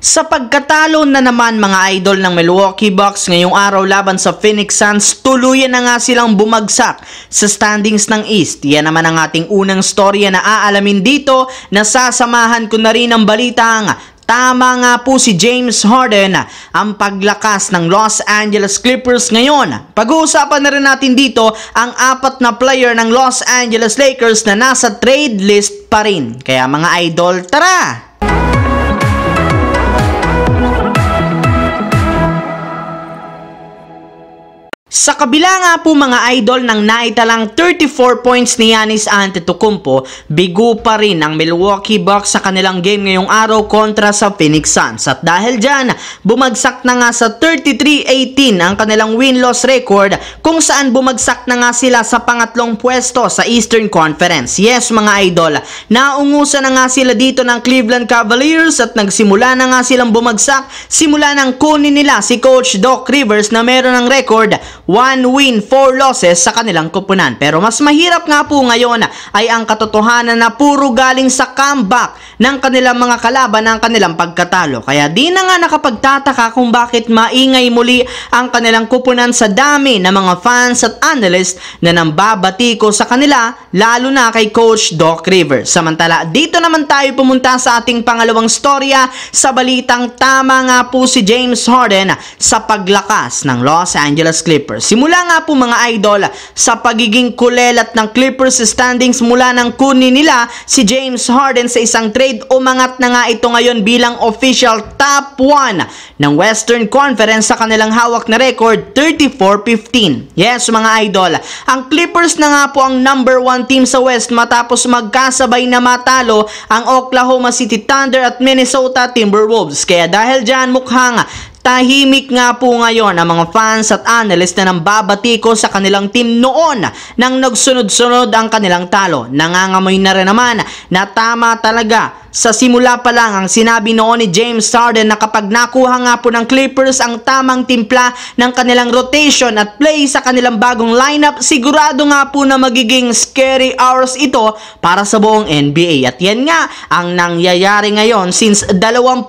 Sa pagkatalo na naman mga idol ng Milwaukee Bucks ngayong araw laban sa Phoenix Suns, tuluyan na nga silang bumagsak sa standings ng East. Yan naman ang ating unang storya na aalamin dito na sasamahan ko na rin ang balitang Tama nga po si James Harden ang paglakas ng Los Angeles Clippers ngayon. Pag-uusapan na rin natin dito ang apat na player ng Los Angeles Lakers na nasa trade list pa rin. Kaya mga idol, tara! Sa kabila nga po mga idol ng naitalang 34 points ni Yanis Antetokounmpo, bigo pa rin ang Milwaukee Bucks sa kanilang game ngayong araw kontra sa Phoenix Suns. At dahil dyan, bumagsak na nga sa 33-18 ang kanilang win-loss record kung saan bumagsak na nga sila sa pangatlong pwesto sa Eastern Conference. Yes mga idol, naungusan na nga sila dito ng Cleveland Cavaliers at nagsimula na nga silang bumagsak simula ng kunin nila si Coach Doc Rivers na meron ng record 1 win, 4 losses sa kanilang koponan. Pero mas mahirap nga po ngayon ay ang katotohanan na puro galing sa comeback ng kanilang mga kalaban ng kanilang pagkatalo. Kaya di na nga nakapagtataka kung bakit maingay muli ang kanilang koponan sa dami ng mga fans at analysts na nambabati ko sa kanila lalo na kay Coach Doc Rivers. Samantala, dito naman tayo pumunta sa ating pangalawang storya sa balitang tama nga po si James Harden sa paglakas ng Los Angeles Clippers. Simula nga po mga idol sa pagiging kulelat ng Clippers standings mula ng kunin nila si James Harden sa isang trade umangat na nga ito ngayon bilang official top 1 ng Western Conference sa kanilang hawak na record 34-15. Yes mga idol, ang Clippers na nga po ang number 1 team sa West matapos magkasabay na matalo ang Oklahoma City Thunder at Minnesota Timberwolves. Kaya dahil dyan mukhang Tahimik nga po ngayon ang mga fans at analyst na babatiko sa kanilang team noon nang nagsunod-sunod ang kanilang talo. Nangangamoy na rin naman na tama talaga sa simula pa lang ang sinabi noon ni James Harden na kapag nakuha nga po ng Clippers ang tamang timpla ng kanilang rotation at play sa kanilang bagong lineup, sigurado nga po na magiging scary hours ito para sa buong NBA. At yan nga ang nangyayari ngayon since 25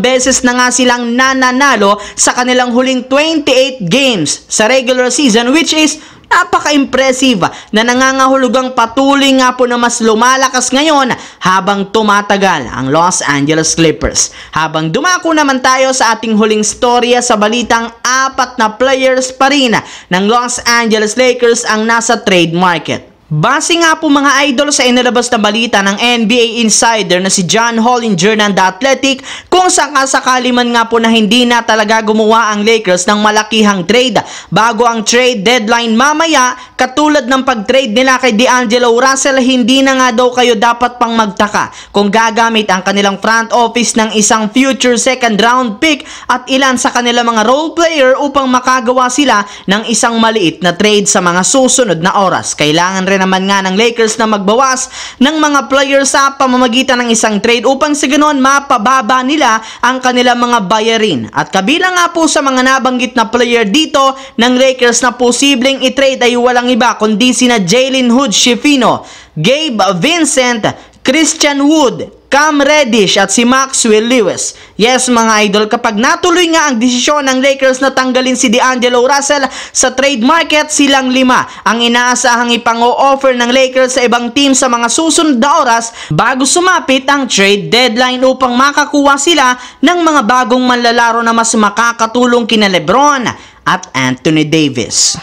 beses na nga silang nananalo sa kanilang huling 28 games sa regular season which is Napaka-impressive na nangangahulugang patuloy nga po na mas lumalakas ngayon habang tumatagal ang Los Angeles Clippers. Habang dumako naman tayo sa ating huling storya sa balitang apat na players pa rin ng Los Angeles Lakers ang nasa trade market. Base nga po mga idol sa inilabas na balita ng NBA insider na si John Hall in ng The Athletic kung sakasakali man nga po na hindi na talaga gumawa ang Lakers ng malakihang trade bago ang trade deadline mamaya katulad ng pag-trade nila kay D'Angelo Russell hindi na nga daw kayo dapat pang magtaka kung gagamit ang kanilang front office ng isang future second round pick at ilan sa kanila mga role player upang makagawa sila ng isang maliit na trade sa mga susunod na oras. Kailangan rin naman nga ng Lakers na magbawas ng mga players sa pamamagitan ng isang trade upang sa ganoon mapababa nila ang kanilang mga bayarin. At kabilang nga po sa mga nabanggit na player dito ng Lakers na posibleng i-trade ay walang iba kundi sina Jalen Hood Shifino, Gabe Vincent, Christian Wood, Cam Reddish at si Maxwell Lewis. Yes mga idol, kapag natuloy nga ang desisyon ng Lakers na tanggalin si DeAngelo Russell sa trade market silang lima ang inaasahang ipang-offer o ng Lakers sa ibang team sa mga susunod na oras bago sumapit ang trade deadline upang makakuha sila ng mga bagong manlalaro na mas makakatulong kina Lebron at Anthony Davis.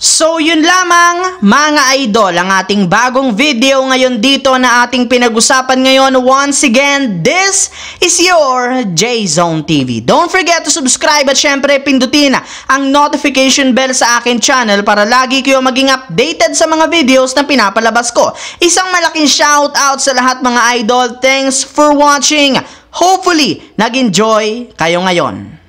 So yun lamang mga idol ang ating bagong video ngayon dito na ating pinag-usapan ngayon. Once again, this is your J-Zone TV. Don't forget to subscribe at syempre pindutin ang notification bell sa akin channel para lagi kayo maging updated sa mga videos na pinapalabas ko. Isang malaking shout out sa lahat mga idol. Thanks for watching. Hopefully, nag-enjoy kayo ngayon.